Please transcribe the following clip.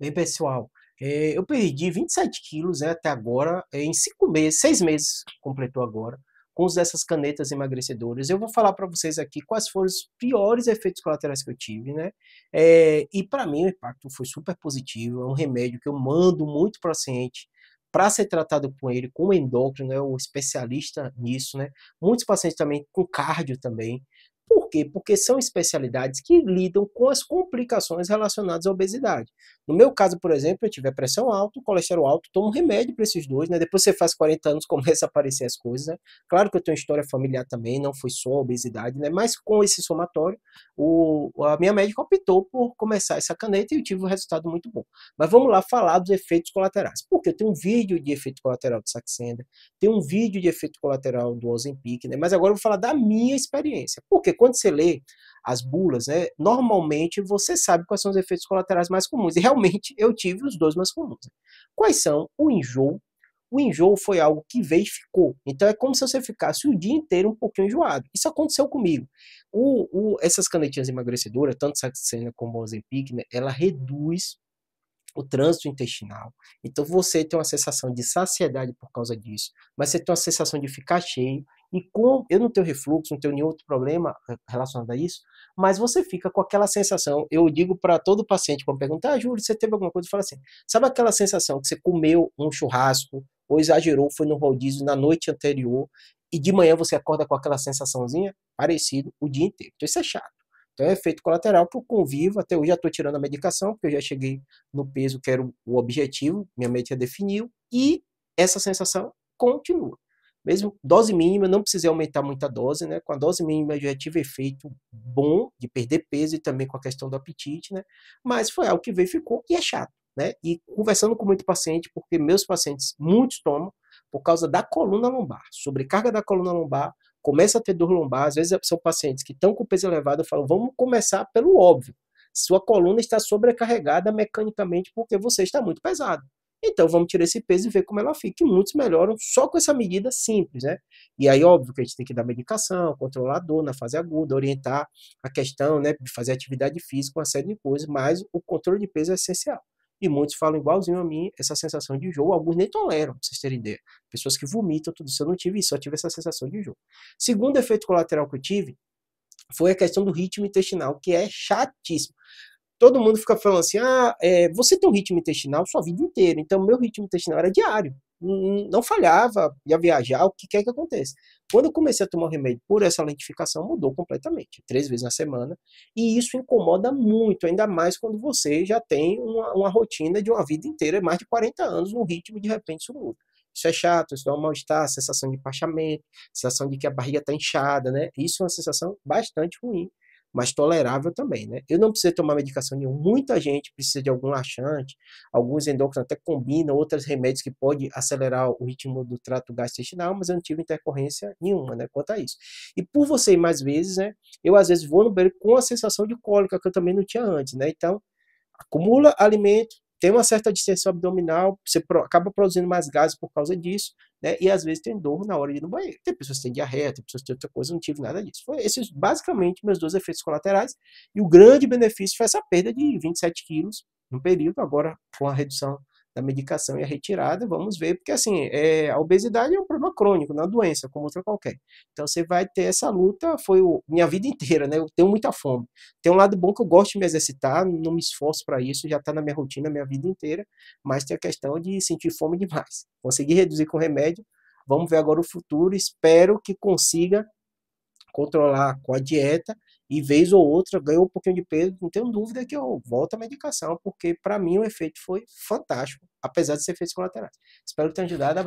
Bem, pessoal, é, eu perdi 27 quilos né, até agora, é, em 5 meses, 6 meses, completou agora, com os dessas canetas emagrecedoras. Eu vou falar para vocês aqui quais foram os piores efeitos colaterais que eu tive, né? É, e para mim o impacto foi super positivo, é um remédio que eu mando muito para o paciente para ser tratado com ele, com endócrino, é né, o especialista nisso, né? Muitos pacientes também com cardio também, por quê? Porque são especialidades que lidam com as complicações relacionadas à obesidade. No meu caso, por exemplo, eu tive pressão alta, colesterol alto, tomo remédio para esses dois, né? Depois você faz 40 anos, começa a aparecer as coisas, né? Claro que eu tenho história familiar também, não foi só obesidade, né? Mas com esse somatório, o, a minha médica optou por começar essa caneta e eu tive um resultado muito bom. Mas vamos lá falar dos efeitos colaterais. Porque eu tenho um vídeo de efeito colateral do Saxenda, tem um vídeo de efeito colateral do Ozempic, né? Mas agora eu vou falar da minha experiência. Porque quando você lê as bulas, né, normalmente você sabe quais são os efeitos colaterais mais comuns. E realmente eu tive os dois mais comuns. Quais são? O enjoo. O enjoo foi algo que veio e ficou. Então é como se você ficasse o dia inteiro um pouquinho enjoado. Isso aconteceu comigo. O, o, essas canetinhas emagrecedoras, tanto Saxena como Ozempic, né, ela reduz o trânsito intestinal. Então você tem uma sensação de saciedade por causa disso, mas você tem uma sensação de ficar cheio e com eu não tenho refluxo, não tenho nenhum outro problema relacionado a isso, mas você fica com aquela sensação. Eu digo para todo paciente quando pergunta, ah, Júlio, você teve alguma coisa? Eu falo assim, sabe aquela sensação que você comeu um churrasco ou exagerou, foi no rodízio na noite anterior e de manhã você acorda com aquela sensaçãozinha parecido o dia inteiro. Então isso é chato. Então é efeito colateral para o convívio. Até hoje já estou tirando a medicação, porque eu já cheguei no peso que era o objetivo, minha médica definiu, e essa sensação continua. Mesmo dose mínima, não precisei aumentar muita dose, né? Com a dose mínima eu já tive efeito bom de perder peso e também com a questão do apetite, né? Mas foi algo que veio e ficou e é chato, né? E conversando com muito paciente, porque meus pacientes, muitos tomam, por causa da coluna lombar, sobrecarga da coluna lombar, começa a ter dor lombar, às vezes são pacientes que estão com peso elevado, eu falo, vamos começar pelo óbvio. Sua coluna está sobrecarregada mecanicamente porque você está muito pesado. Então vamos tirar esse peso e ver como ela fica. E muitos melhoram só com essa medida simples, né? E aí, óbvio que a gente tem que dar medicação, controlar a dor na fase aguda, orientar a questão, né, de fazer atividade física, uma série de coisas, mas o controle de peso é essencial. E muitos falam igualzinho a mim, essa sensação de jogo, alguns nem toleram, pra vocês terem ideia. Pessoas que vomitam, tudo isso, eu não tive isso, só tive essa sensação de jogo. Segundo efeito colateral que eu tive, foi a questão do ritmo intestinal, que é chatíssimo todo mundo fica falando assim: ah, é, você tem um ritmo intestinal sua vida inteira. Então, meu ritmo intestinal era diário. Não, falhava, ia viajar, o que quer que aconteça. Quando eu comecei a tomar o remédio por essa lentificação, mudou completamente. Três vezes na semana. E isso incomoda muito, ainda mais quando você já tem uma, uma rotina de uma vida inteira, mais de 40 anos, um ritmo de repente isso muda isso é chato, isso dá um mal-estar, sensação de empachamento, sensação de que a barriga está inchada, né? Isso é uma sensação bastante ruim mas tolerável também, né? Eu não preciso tomar medicação nenhuma. Muita gente precisa de algum laxante, alguns endócrinos até combinam outros remédios que podem acelerar o ritmo do trato gastrointestinal, mas eu não tive intercorrência nenhuma, né? Quanto a isso. E por você ir mais vezes, né? Eu às vezes vou no banheiro com a sensação de cólica que eu também não tinha antes, né? Então, acumula alimento, tem uma certa distensão abdominal, você acaba produzindo mais gases por causa disso, né? E às vezes tem dor na hora de ir no banheiro. Tem pessoas que têm diarreia, tem pessoas que têm outra coisa, não tive nada disso. Foi esses basicamente meus dois efeitos colaterais. E o grande benefício foi essa perda de 27 quilos no período, agora com a redução da medicação e a retirada, vamos ver, porque assim, é, a obesidade é um problema crônico, não é doença, como outra qualquer. Então você vai ter essa luta, foi o, minha vida inteira, né? Eu tenho muita fome. Tem um lado bom que eu gosto de me exercitar, não me esforço para isso, já está na minha rotina, minha vida inteira, mas tem a questão de sentir fome demais. Consegui reduzir com remédio, vamos ver agora o futuro, espero que consiga controlar com a dieta e vez ou outra ganhou um pouquinho de peso, não tenho dúvida que eu volto à medicação, porque para mim o efeito foi fantástico, apesar de ser efeitos colaterais. Espero que tenha ajudado.